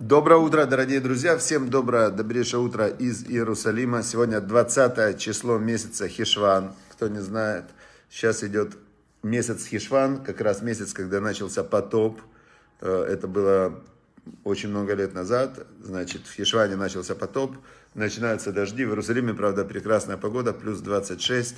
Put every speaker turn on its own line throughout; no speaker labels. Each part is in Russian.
Доброе утро, дорогие друзья. Всем доброе, добрейшее утро из Иерусалима. Сегодня 20 число месяца Хишван. Кто не знает, сейчас идет месяц Хишван, как раз месяц, когда начался потоп. Э, это было очень много лет назад. Значит, в Хишване начался потоп. Начинаются дожди. В Иерусалиме, правда, прекрасная погода, плюс 26.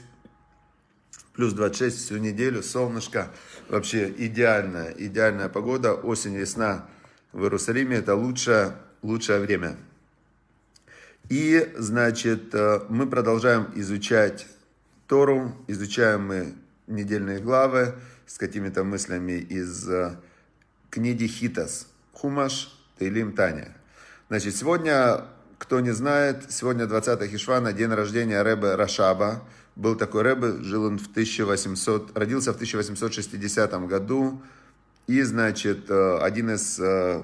Плюс 26 всю неделю, солнышко. Вообще идеальная, идеальная погода. Осень, весна – в Иерусалиме это лучшее, лучшее время. И, значит, э, мы продолжаем изучать Тору, изучаем мы недельные главы с какими-то мыслями из э, книги Хитас, Хумаш, Тейлим Таня. Значит, сегодня, кто не знает, сегодня 20 Хишвана, день рождения Рэбе Рашаба. Был такой Рэбе, жил он в 1800, родился в 1860 году, и, значит, э, один из э,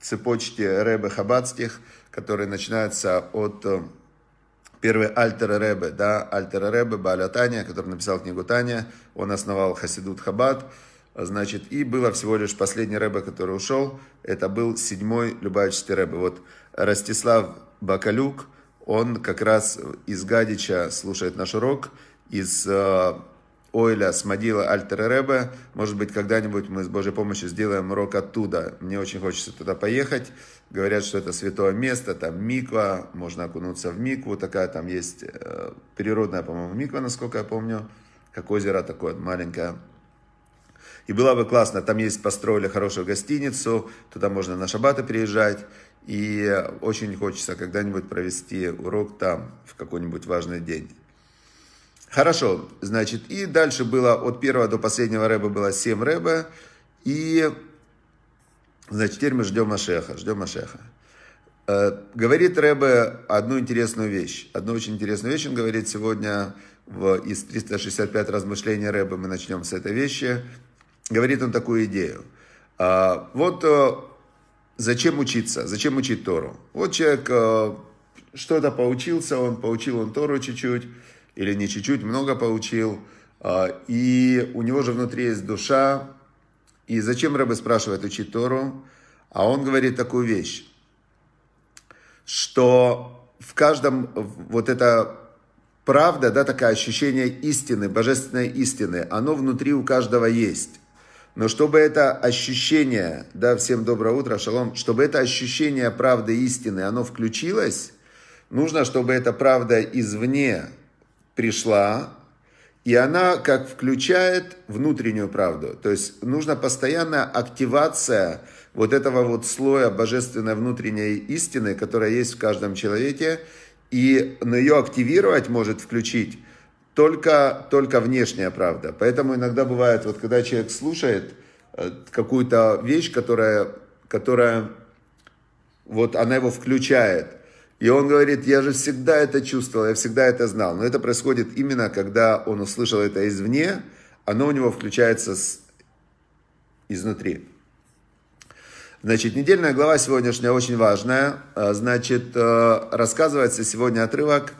цепочки Рэбе Хабадских, который начинается от э, первой Альтер Ребе, да, Альтер Ребе Баля Таня, который написал книгу Таня, он основал Хасидут Хабад, значит, и было всего лишь последний Ребе, который ушел, это был седьмой Любавический Ребе. Вот Ростислав Бакалюк, он как раз из Гадича слушает наш урок, из Ойля Смодила Альтерребе. Может быть, когда-нибудь мы с Божьей помощью сделаем урок оттуда. Мне очень хочется туда поехать. Говорят, что это святое место, там миква, можно окунуться в микву. Такая там есть э, природная, по-моему, миква, насколько я помню. Как озеро такое маленькое. И было бы классно, там есть, построили хорошую гостиницу, туда можно на шабаты приезжать. И очень хочется когда-нибудь провести урок там, в какой-нибудь важный день. Хорошо, значит, и дальше было от первого до последнего рэба было семь рэба, и, значит, теперь мы ждем ашеха, ждем Машеха. Э, говорит рэба одну интересную вещь. Одну очень интересную вещь он говорит сегодня в, из 365 размышлений рэба Мы начнем с этой вещи. Говорит он такую идею. Э, вот э, зачем учиться, зачем учить Тору. Вот человек что-то поучился, он поучил он Тору чуть-чуть, или не чуть-чуть, много получил. А, и у него же внутри есть душа. И зачем рыбы спрашивает учить Тору? А он говорит такую вещь, что в каждом вот это правда, да, такое ощущение истины, божественной истины, оно внутри у каждого есть. Но чтобы это ощущение, да, всем доброе утро, шалом, чтобы это ощущение правды истины, оно включилось, нужно, чтобы эта правда извне пришла, и она как включает внутреннюю правду. То есть нужна постоянная активация вот этого вот слоя божественной внутренней истины, которая есть в каждом человеке, и на ее активировать может включить только, только внешняя правда. Поэтому иногда бывает, вот когда человек слушает э, какую-то вещь, которая, которая вот она его включает – и он говорит, я же всегда это чувствовал, я всегда это знал. Но это происходит именно, когда он услышал это извне, оно у него включается с... изнутри. Значит, недельная глава сегодняшняя очень важная. А, значит, э, рассказывается сегодня отрывок,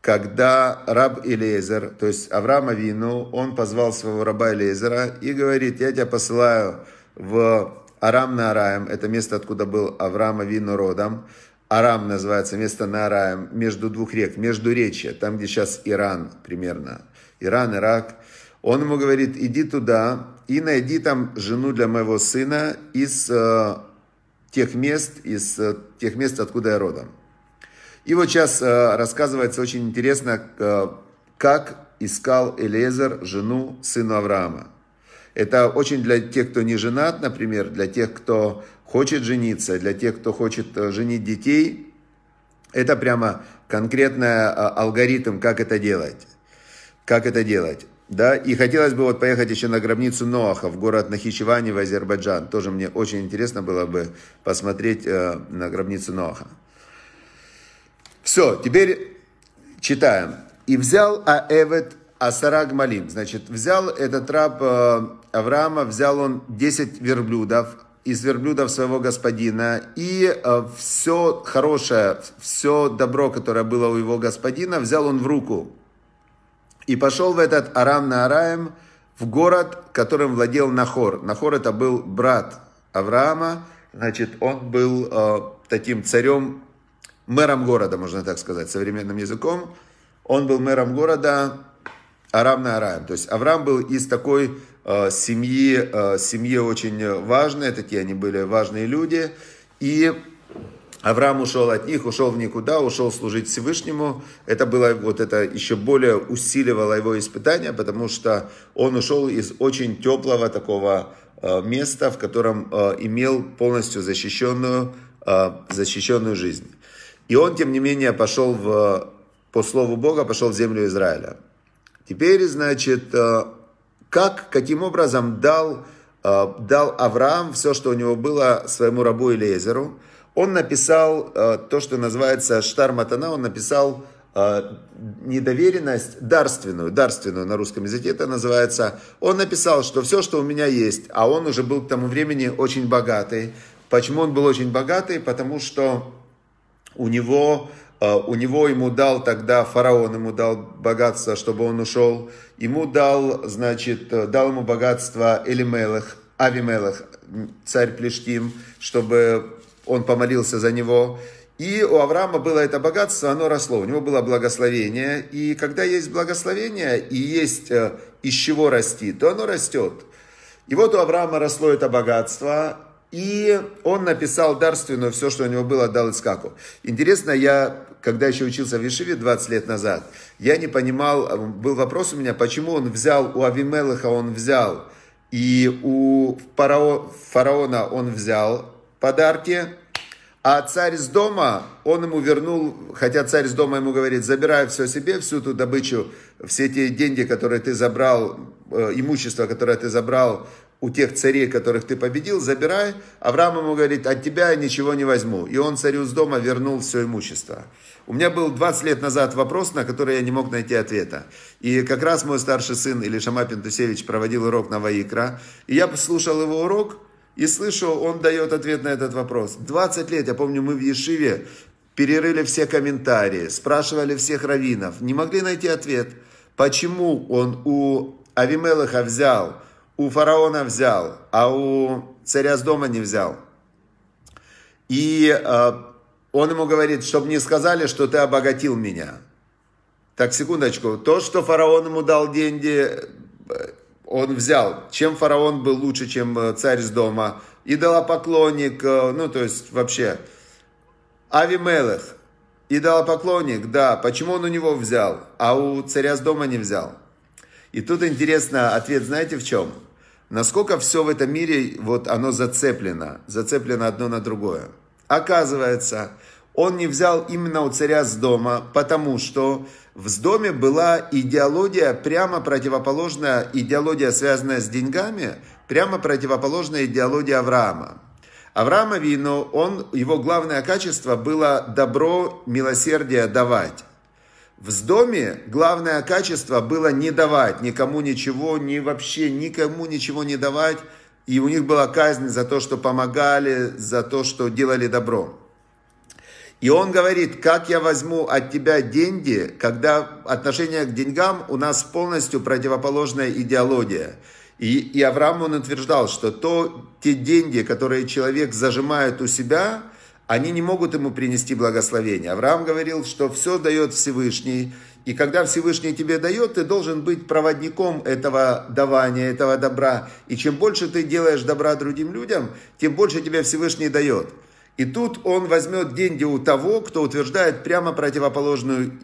когда раб Элейзер, то есть Авраама Вину, он позвал своего раба Элейзера и говорит, я тебя посылаю в Арам на Араем, это место, откуда был Авраама Вину родом, Арам называется, место Нараем, между двух рек, между речи, там, где сейчас Иран примерно, Иран, Ирак. Он ему говорит, иди туда и найди там жену для моего сына из э, тех мест, из э, тех мест, откуда я родом. И вот сейчас э, рассказывается очень интересно, э, как искал Элезер жену сына Авраама. Это очень для тех, кто не женат, например, для тех, кто хочет жениться, для тех, кто хочет э, женить детей, это прямо конкретный э, алгоритм, как это делать. Как это делать. Да, и хотелось бы вот поехать еще на гробницу Ноаха в город Нахичевани в Азербайджан. Тоже мне очень интересно было бы посмотреть э, на гробницу Ноаха. Все, теперь читаем. И взял Аэвет Асараг Малим. Значит, взял этот раб э, Авраама, взял он 10 верблюдов, из верблюдов своего господина, и э, все хорошее, все добро, которое было у его господина, взял он в руку. И пошел в этот Арам на Араем, в город, которым владел Нахор. Нахор это был брат Авраама, значит, он был э, таким царем, мэром города, можно так сказать, современным языком. Он был мэром города Арам на Араем. То есть Авраам был из такой Э, семьи, э, семье очень важные, такие они были важные люди. И Авраам ушел от них, ушел в никуда, ушел служить Всевышнему. Это было вот это еще более усиливало его испытание, потому что он ушел из очень теплого такого э, места, в котором имел полностью защищенную, защищенную жизнь. И он, тем не менее, пошел в, по слову Бога, пошел в землю Израиля. Теперь, значит, как, каким образом дал, э, дал Авраам все, что у него было своему рабу Элиезеру. Он написал э, то, что называется Штарматана, он написал э, недоверенность дарственную, дарственную на русском языке это называется. Он написал, что все, что у меня есть, а он уже был к тому времени очень богатый. Почему он был очень богатый? Потому что у него а, у него ему дал тогда, фараон ему дал богатство, чтобы он ушел. Ему дал, значит, дал ему богатство Элимелех, Авимелех, царь Плештим, чтобы он помолился за него. И у Авраама было это богатство, оно росло, у него было благословение. И когда есть благословение и есть э, из чего расти, то оно растет. И вот у Авраама росло это богатство, и он написал дарственную все, что у него было, дал Искаку. Интересно, я когда еще учился в Ишиве 20 лет назад, я не понимал, э, был вопрос у меня, почему он взял, у Авимелаха он взял, и у фараона он взял подарки, а царь с дома, он ему вернул, хотя царь с дома ему говорит, забирай все себе, всю ту добычу, все те деньги, которые ты забрал, э, имущество, которое ты забрал у тех царей, которых ты победил, забирай. Авраам ему говорит, от тебя я ничего не возьму. И он царю с дома вернул все имущество. У меня был 20 лет назад вопрос, на который я не мог найти ответа. И как раз мой старший сын Илишама Пентусевич проводил урок на Ваикра. И я слушал его урок, и слышал, он дает ответ на этот вопрос. 20 лет, я помню, мы в Ешиве перерыли все комментарии, спрашивали всех раввинов, не могли найти ответ, почему он у Авимелыха взял – у фараона взял, а у царя с дома не взял. И э, он ему говорит, чтобы не сказали, что ты обогатил меня. Так, секундочку, то, что фараон ему дал деньги, э, он взял. Чем фараон был лучше, чем э, царь с дома? Идолопоклонник, э, ну, то есть вообще. Ави Авимелех, идолопоклонник, да. Почему он у него взял, а у царя с дома не взял? И тут интересно, ответ знаете в чем? насколько все в этом мире, вот оно зацеплено, зацеплено одно на другое. Оказывается, он не взял именно у царя с дома, потому что в доме была идеология, прямо противоположная, идеология, связанная с деньгами, прямо противоположная идеология Авраама. Авраама Вину, он, его главное качество было добро, милосердие давать. В доме главное качество было не давать никому ничего, ни вообще никому ничего не давать. И у них была казнь за то, что помогали, за то, что делали добро. И он говорит, как я возьму от тебя деньги, когда отношение к деньгам у нас полностью противоположная идеология. И, и Авраам, он утверждал, что то, те деньги, которые человек зажимает у себя, они не могут ему принести благословение. Авраам говорил, что все дает Всевышний, и когда Всевышний тебе дает, ты должен быть проводником этого давания, этого добра. И чем больше ты делаешь добра другим людям, тем больше тебе Всевышний дает. И тут он возьмет деньги у того, кто утверждает прямо противоположную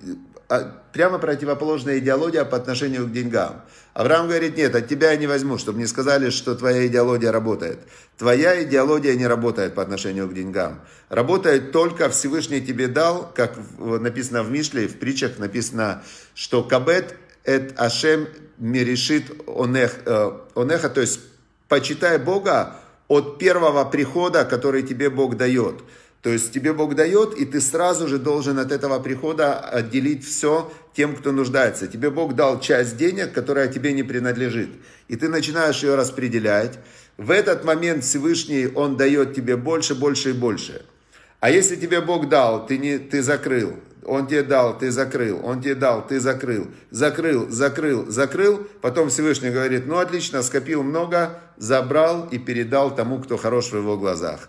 а, прямо противоположная идеология по отношению к деньгам. Авраам говорит, нет, от тебя я не возьму, чтобы не сказали, что твоя идеология работает. Твоя идеология не работает по отношению к деньгам. Работает только Всевышний тебе дал, как написано в Мишле, в притчах написано, что кабет эт ашем мерешит онех, э, онеха, то есть почитай Бога от первого прихода, который тебе Бог дает. То есть тебе Бог дает, и ты сразу же должен от этого прихода отделить все тем, кто нуждается. Тебе Бог дал часть денег, которая тебе не принадлежит. И ты начинаешь ее распределять. В этот момент Всевышний, Он дает тебе больше, больше и больше. А если тебе Бог дал, ты, не, ты закрыл, Он тебе дал, ты закрыл, Он тебе дал, ты закрыл, закрыл, закрыл, закрыл, потом Всевышний говорит, ну отлично, скопил много, забрал и передал тому, кто хорош в его глазах.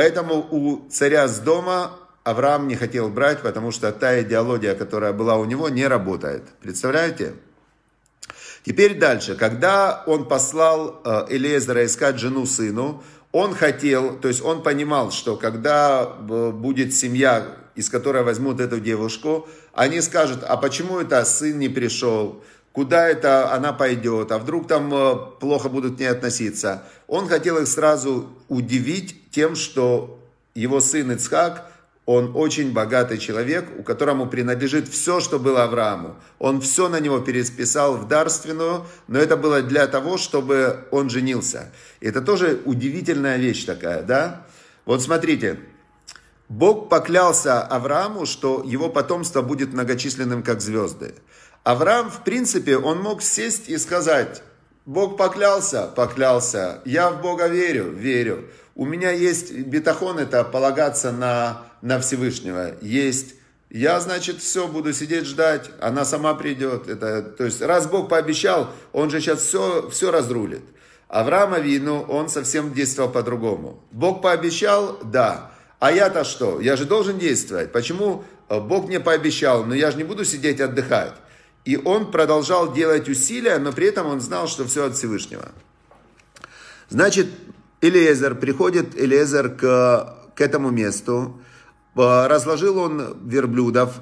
Поэтому у царя с дома Авраам не хотел брать, потому что та идеология, которая была у него, не работает. Представляете? Теперь дальше. Когда он послал э, Элиезера искать жену сыну, он хотел, то есть он понимал, что когда э, будет семья, из которой возьмут эту девушку, они скажут, а почему это сын не пришел, куда это она пойдет, а вдруг там э, плохо будут к ней относиться. Он хотел их сразу удивить тем, что его сын Ицхак, он очень богатый человек, у которому принадлежит все, что было Аврааму. Он все на него пересписал в дарственную, но это было для того, чтобы он женился. Это тоже удивительная вещь такая, да? Вот смотрите, Бог поклялся Аврааму, что его потомство будет многочисленным, как звезды. Авраам, в принципе, он мог сесть и сказать, Бог поклялся, поклялся, я в Бога верю, верю. У меня есть бетахон, это полагаться на, на Всевышнего. Есть я, значит, все, буду сидеть ждать, она сама придет. Это, то есть, раз Бог пообещал, он же сейчас все, все разрулит. Авраама Вину, он совсем действовал по-другому. Бог пообещал, да. А я-то что? Я же должен действовать. Почему э, Бог мне пообещал, но я же не буду сидеть отдыхать? И он продолжал делать усилия, но при этом он знал, что все от Всевышнего. Значит, Элиезер приходит, Элиезер к, к этому месту, э, разложил он верблюдов,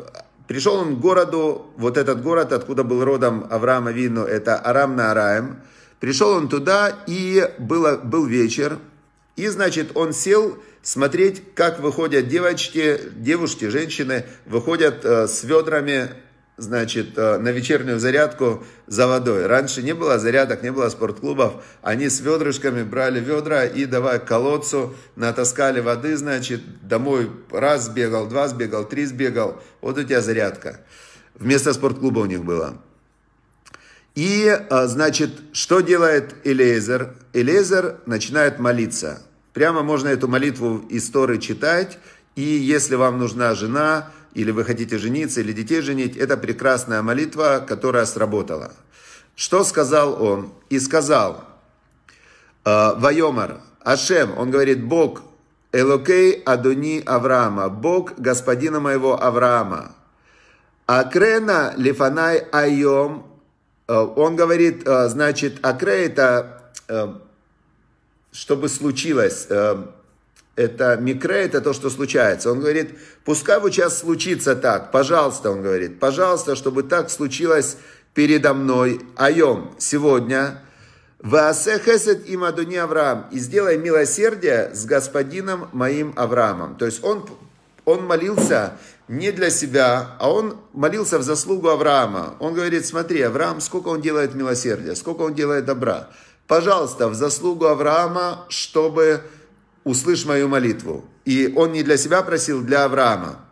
пришел он к городу, вот этот город, откуда был родом Авраама Вину, это Арам на Араем, пришел он туда, и было, был вечер, и, значит, он сел смотреть, как выходят девочки, девушки, женщины, выходят э, с ведрами значит, э, на вечернюю зарядку за водой. Раньше не было зарядок, не было спортклубов. Они с ведрышками брали ведра и давай к колодцу, натаскали воды, значит, домой раз сбегал, два сбегал, три сбегал. Вот у тебя зарядка. Вместо спортклуба у них было. И, э, значит, что делает Элейзер? Элейзер начинает молиться. Прямо можно эту молитву из Торы читать. И если вам нужна жена, или вы хотите жениться, или детей женить, это прекрасная молитва, которая сработала. Что сказал он? И сказал, «А, Вайомар, Ашем, он говорит, Бог, Элокей Адуни Авраама, Бог господина моего Авраама. Акрена Лифанай Айом, «А, он говорит, «А, значит, Акре это, чтобы случилось, это микре, это то, что случается. Он говорит, пускай вот сейчас случится так, пожалуйста, он говорит, пожалуйста, чтобы так случилось передо мной, айом, сегодня, Ваасе хесед им Адуни Авраам, и сделай милосердие с господином моим Авраамом. То есть он, он молился не для себя, а он молился в заслугу Авраама. Он говорит, смотри, Авраам, сколько он делает милосердия, сколько он делает добра. Пожалуйста, в заслугу Авраама, чтобы услышь мою молитву. И он не для себя просил, для Авраама.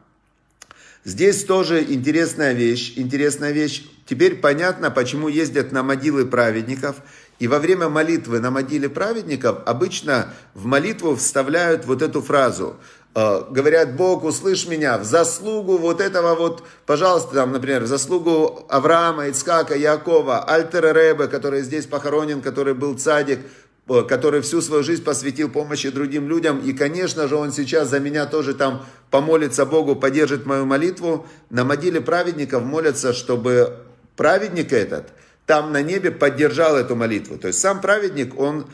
Здесь тоже интересная вещь, интересная вещь. Теперь понятно, почему ездят на могилы праведников. И во время молитвы на могиле праведников обычно в молитву вставляют вот эту фразу «Э, говорят, Бог, услышь меня, в заслугу вот этого вот, пожалуйста, там, например, в заслугу Авраама, Ицкака, Якова, Альтера Ребе, который здесь похоронен, который был цадик, Э, который всю свою жизнь посвятил помощи другим людям. И, конечно же, он сейчас за меня тоже там помолится Богу, поддержит мою молитву. На могиле праведников молятся, чтобы праведник этот там на небе поддержал эту молитву. То есть сам праведник, он,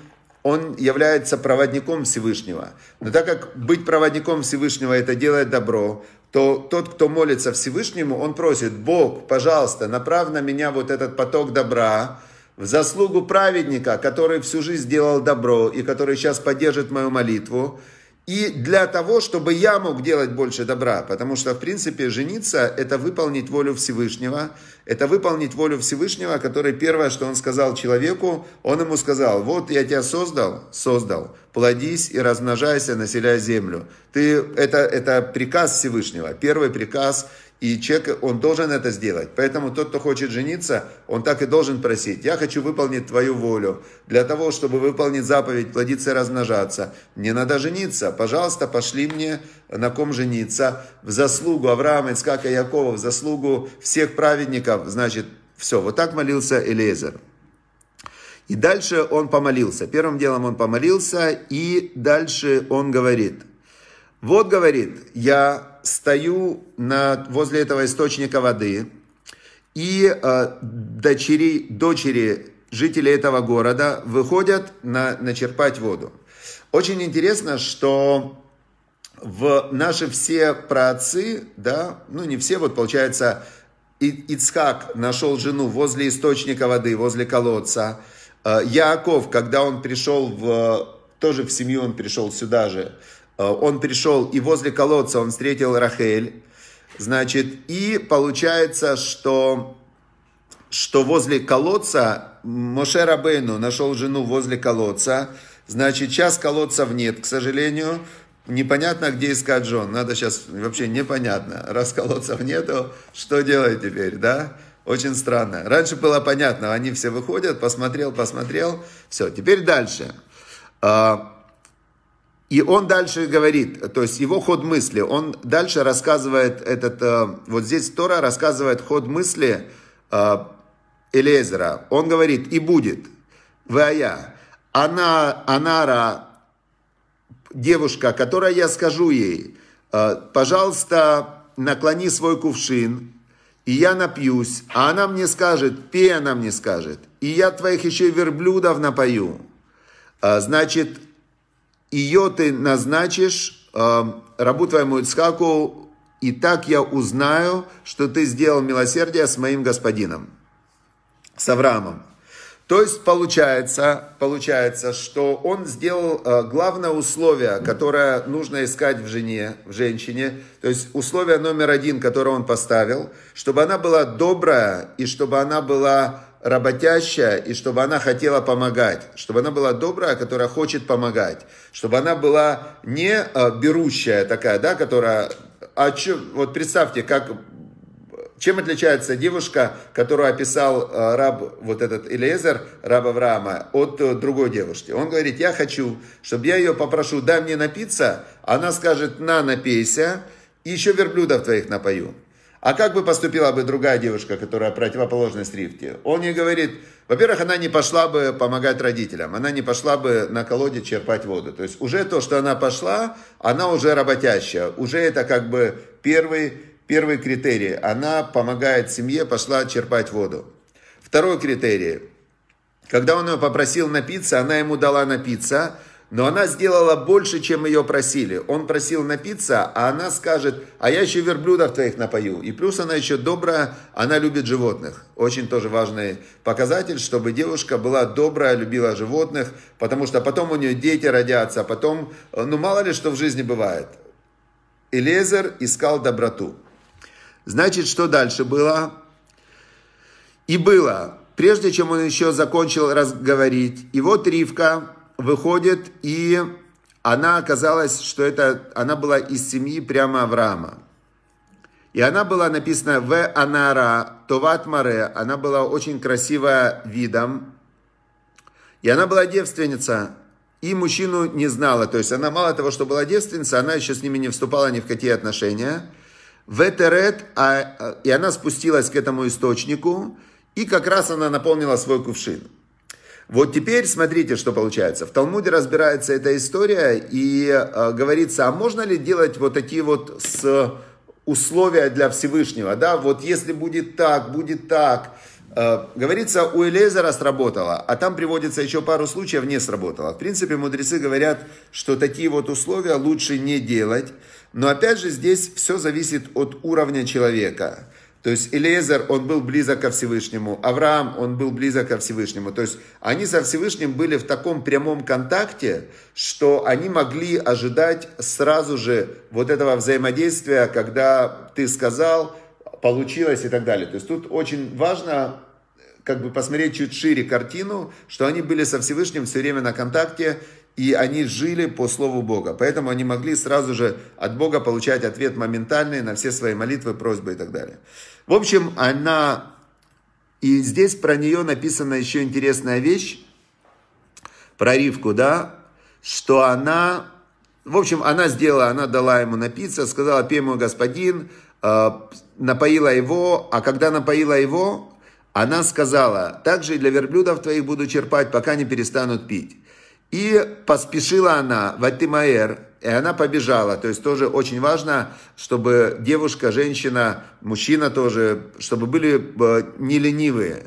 он является проводником Всевышнего. Но так как быть проводником Всевышнего – это делать добро, то тот, кто молится Всевышнему, он просит, Бог, пожалуйста, направь на меня вот этот поток добра, в заслугу праведника, который всю жизнь делал добро и который сейчас поддержит мою молитву, и для того, чтобы я мог делать больше добра, потому что, в принципе, жениться – это выполнить волю Всевышнего, это выполнить волю Всевышнего, который первое, что он сказал человеку, он ему сказал, вот я тебя создал, создал, плодись и размножайся, населяй землю. Ты, это, это приказ Всевышнего, первый приказ и человек, он должен это сделать. Поэтому тот, кто хочет жениться, он так и должен просить. Я хочу выполнить твою волю. Для того, чтобы выполнить заповедь, плодиться и размножаться. Мне надо жениться. Пожалуйста, пошли мне на ком жениться. В заслугу Авраама, Ицкака, Якова, в заслугу всех праведников. Значит, все. Вот так молился Элиезер. И дальше он помолился. Первым делом он помолился, и дальше он говорит. Вот, говорит, я стою на, возле этого источника воды, и э, дочери, дочери жители этого города выходят на, начерпать воду. Очень интересно, что в наши все праотцы, да, ну не все, вот получается, и, Ицхак нашел жену возле источника воды, возле колодца. Э, Яаков, когда он пришел в, тоже в семью он пришел сюда же, Э, он пришел и возле колодца он встретил Рахель. Значит, и получается, что, что возле колодца Моше Рабейну нашел жену возле колодца. Значит, сейчас колодцев нет, к сожалению. Непонятно, где искать жен. Надо сейчас, вообще непонятно. Раз колодцев нету, что делать теперь, да? Очень странно. Раньше было понятно, они все выходят, посмотрел, посмотрел. Все, теперь дальше. А, и он дальше говорит, то есть его ход мысли, он дальше рассказывает этот, э, вот здесь Тора рассказывает ход мысли э, Элезера. Он говорит, и будет, Вая, она, Анара, девушка, которая я скажу ей, э, пожалуйста, наклони свой кувшин, и я напьюсь, а она мне скажет, пей она мне скажет, и я твоих еще верблюдов напою. Значит, ее ты назначишь, эм, рабу твоему Ицхаку, и так я узнаю, что ты сделал милосердие с моим господином, с Авраамом. То есть получается, получается, что он сделал э, главное условие, которое нужно искать в жене, в женщине. То есть условие номер один, которое он поставил, чтобы она была добрая и чтобы она была работящая, и чтобы она хотела помогать, чтобы она была добрая, которая хочет помогать, чтобы она была не э, берущая такая, да, которая... А чё, вот представьте, как чем отличается девушка, которую описал э, раб, вот этот Элиезер, раб Авраама, от э, другой девушки? Он говорит, я хочу, чтобы я ее попрошу, дай мне напиться, она скажет, на, напейся, и еще верблюдов твоих напою. А как бы поступила бы другая девушка, которая противоположна Стрифте? Он ей говорит, во-первых, она не пошла бы помогать родителям, она не пошла бы на колоде черпать воду. То есть уже то, что она пошла, она уже работящая, уже это как бы первый, первый критерий. Она помогает семье, пошла черпать воду. Второй критерий. Когда он ее попросил напиться, она ему дала напиться – но она сделала больше, чем ее просили. Он просил напиться, а она скажет, а я еще верблюдов твоих напою. И плюс она еще добрая, она любит животных. Очень тоже важный показатель, чтобы девушка была добрая, любила животных, потому что потом у нее дети родятся, а потом, э, ну мало ли что в жизни бывает. Элезер искал доброту. Значит, что дальше было? И было, прежде чем он еще закончил разговорить, и вот Ривка, выходит, и она оказалась, что это, она была из семьи прямо Авраама. И она была написана в Анара, Товат Она была очень красивая видом. И она была девственница. И мужчину не знала. То есть она мало того, что была девственница, она еще с ними не вступала ни в какие отношения. В Этерет, а, и она спустилась к этому источнику. И как раз она наполнила свой кувшин. Вот теперь смотрите, что получается. В Талмуде разбирается эта история и э, говорится, а можно ли делать вот такие вот с условия для Всевышнего, да, вот если будет так, будет так. Э, говорится, у Элезера сработало, а там приводится еще пару случаев, не сработало. В принципе, мудрецы говорят, что такие вот условия лучше не делать. Но опять же, здесь все зависит от уровня человека. То есть Элиезер, он был близок ко Всевышнему, Авраам, он был близок ко Всевышнему. То есть они со Всевышним были в таком прямом контакте, что они могли ожидать сразу же вот этого взаимодействия, когда ты сказал, получилось и так далее. То есть тут очень важно э, как бы посмотреть чуть шире картину, что они были со Всевышним все время на контакте, и они жили по Слову Бога. Поэтому они могли сразу же от Бога получать ответ моментальный на все свои молитвы, просьбы и так далее. В общем, она... И здесь про нее написана еще интересная вещь, про Ривку, да, что она... В общем, она сделала, она дала ему напиться, сказала, пей мой господин, э, напоила его, а когда напоила его, она сказала, так же и для верблюдов твоих буду черпать, пока не перестанут пить. И поспешила она в Атимаэр, и она побежала. То есть тоже очень важно, чтобы девушка, женщина, мужчина тоже, чтобы были э, не ленивые.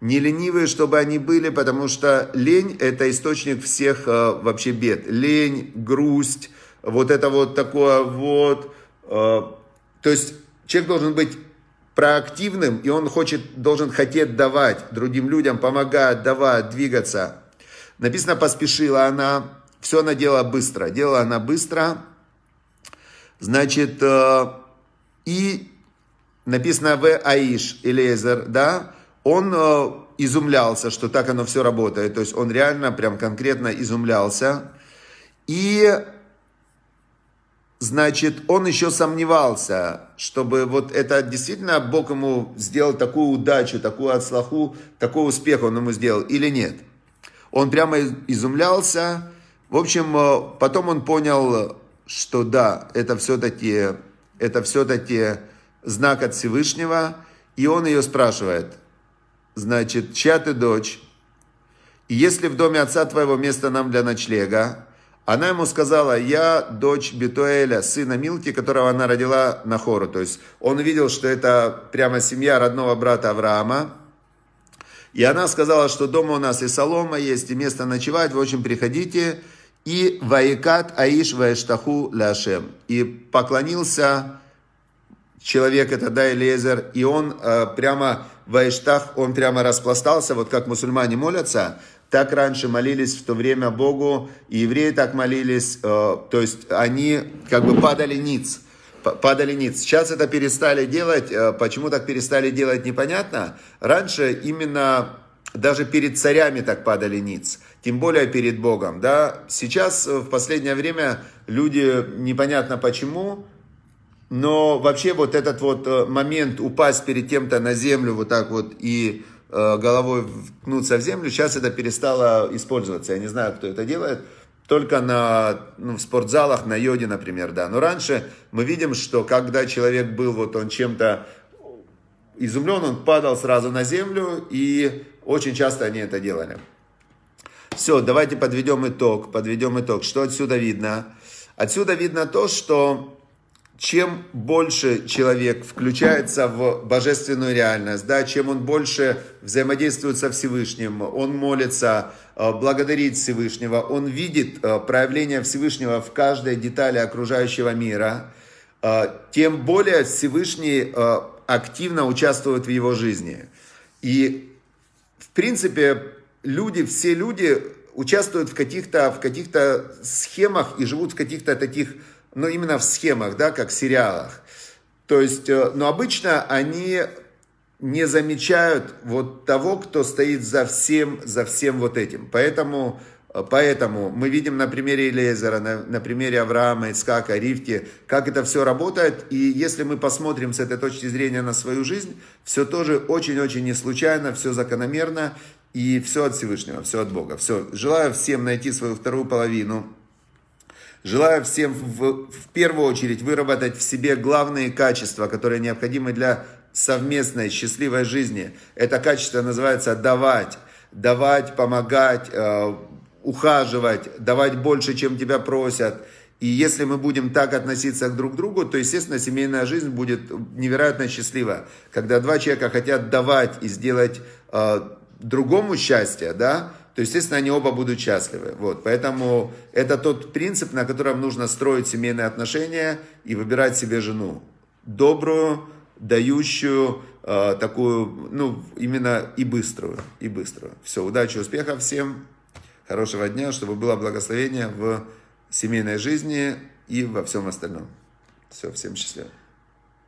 Не ленивые, чтобы они были, потому что лень – это источник всех э, вообще бед. Лень, грусть, вот это вот такое вот. Э. То есть человек должен быть проактивным, и он хочет, должен хотеть давать другим людям, помогать, давать, двигаться – Написано, поспешила она, все она делала быстро. Делала она быстро, значит, э, и написано в Аиш, Элезер, да, он э, изумлялся, что так оно все работает. То есть он реально прям конкретно изумлялся. И, значит, он еще сомневался, чтобы вот это действительно Бог ему сделал такую удачу, такую отслаху, такой успех он ему сделал или нет – он прямо изумлялся. В общем, э, потом он понял, что да, это все-таки, это все-таки знак от Всевышнего. И он ее спрашивает, значит, чья ты дочь? если в доме отца твоего место нам для ночлега, она ему сказала, я дочь Бетуэля, сына Милки, которого она родила на хору. То есть он видел, что это прямо семья родного брата Авраама. И она сказала, что дома у нас и солома есть, и место ночевать. В общем, приходите. И ваикат аиш ваештаху ляшем. И поклонился человек это, да, Элиезер, и он э, прямо ваештах, он прямо распластался, вот как мусульмане молятся, так раньше молились в то время Богу, и евреи так молились, э, то есть они как бы падали ниц падали ниц. Сейчас это перестали делать. Э, почему так перестали делать, непонятно. Раньше именно даже перед царями так падали ниц, тем более перед Богом. Да? Сейчас э, в последнее время люди непонятно почему, но вообще вот этот вот э, момент упасть перед тем то на землю вот так вот и головой вткнуться в землю, сейчас это перестало использоваться. Я не знаю, кто это делает только на, ну, в спортзалах, на йоде, например, да. Но раньше мы видим, что когда человек был, вот он чем-то изумлен, он падал сразу на землю, и очень часто они это делали. Все, давайте подведем итог, подведем итог. Что отсюда видно? Отсюда видно то, что чем больше человек включается в божественную реальность, да, чем он больше взаимодействует со Всевышним, он молится, э, благодарит Всевышнего, он видит э, проявление Всевышнего в каждой детали окружающего мира, э, тем более Всевышний активно участвует в его жизни. И, в принципе, люди, все люди участвуют в каких-то в каких схемах и живут в каких-то таких но именно в схемах, да, как в сериалах. То есть, э, но обычно они не замечают вот того, кто стоит за всем, за всем вот этим. Поэтому, э, поэтому мы видим на примере Лезера, на, на примере Авраама, Искака, Ривки, как это все работает. И если мы посмотрим с этой точки зрения на свою жизнь, все тоже очень-очень не случайно, все закономерно. И все от Всевышнего, все от Бога. Все. Желаю всем найти свою вторую половину, Желаю всем в, в первую очередь выработать в себе главные качества, которые необходимы для совместной счастливой жизни. Это качество называется давать. Давать, помогать, э, ухаживать, давать больше, чем тебя просят. И если мы будем так относиться к друг другу, то, естественно, семейная жизнь будет невероятно счастлива. Когда два человека хотят давать и сделать э, другому счастье, да, то, естественно, они оба будут счастливы. Вот, поэтому это тот принцип, на котором нужно строить семейные отношения и выбирать себе жену. Добрую, дающую, э, такую, ну, именно и быструю, и быструю. Все, удачи, успехов всем, хорошего дня, чтобы было благословение в семейной жизни и во всем остальном. Все, всем счастливо.